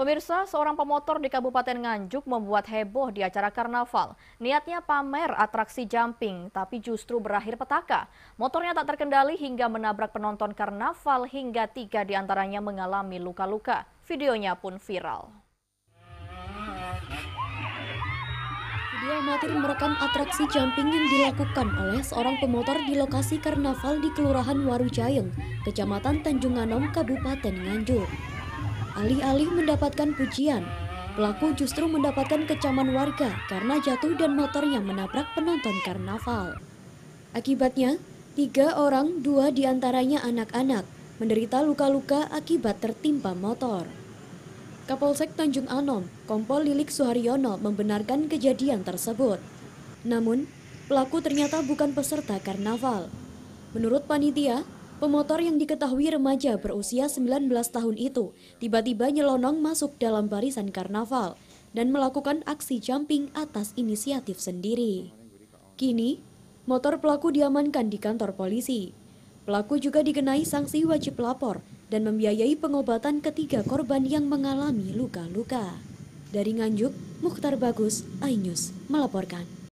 Pemirsa, seorang pemotor di Kabupaten Nganjuk membuat heboh di acara karnaval. Niatnya pamer atraksi jumping, tapi justru berakhir petaka. Motornya tak terkendali hingga menabrak penonton karnaval hingga tiga diantaranya mengalami luka-luka. Videonya pun viral. Video amatir merekam atraksi jumping yang dilakukan oleh seorang pemotor di lokasi karnaval di Kelurahan Warujayeng, Kecamatan Tanjung Anom, Kabupaten Nganjuk. Alih-alih mendapatkan pujian, pelaku justru mendapatkan kecaman warga karena jatuh dan motor yang menabrak penonton karnaval. Akibatnya, tiga orang, dua diantaranya anak-anak, menderita luka-luka akibat tertimpa motor. Kapolsek Tanjung Anom, Kompol Lilik Suharyono membenarkan kejadian tersebut. Namun, pelaku ternyata bukan peserta karnaval. Menurut panitia, Pemotor yang diketahui remaja berusia 19 tahun itu tiba-tiba nyelonong masuk dalam barisan karnaval dan melakukan aksi jumping atas inisiatif sendiri. Kini, motor pelaku diamankan di kantor polisi. Pelaku juga dikenai sanksi wajib lapor dan membiayai pengobatan ketiga korban yang mengalami luka-luka. Dari Nganjuk, Mukhtar Bagus, iNews melaporkan.